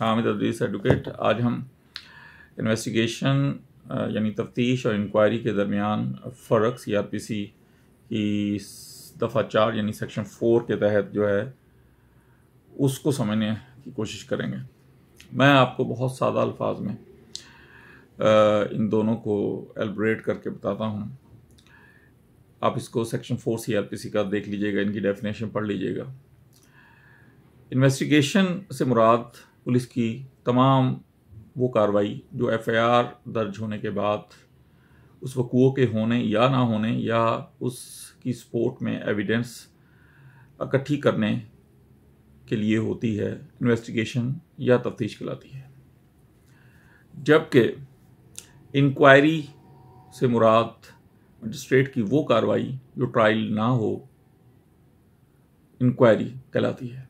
Hamid अदीस advocate आज हम investigation यानी तफ्तीश और इंक्वायरी के दरमियान फ़र्क सी आर पी सी की दफ़ा चार यानी सेक्शन फोर के तहत जो है उसको समझने की कोशिश करेंगे मैं आपको बहुत सादा अल्फाज में इन दोनों को एलब्रेट करके बताता हूँ आप इसको section four C R P C का देख लीजिएगा इनकी डेफिनेशन पढ़ लीजिएगा इन्वेस्टिगेशन से मुराद पुलिस की तमाम वो कार्रवाई जो एफआईआर दर्ज होने के बाद उस वकूओं के होने या ना होने या उसकी सपोर्ट में एविडेंस इकट्ठी करने के लिए होती है इन्वेस्टिगेशन या तफ्तीश कहलाती है जबकि इंक्वायरी से मुराद मजिस्ट्रेट की वो कार्रवाई जो ट्रायल ना हो इंक्वायरी कहलाती है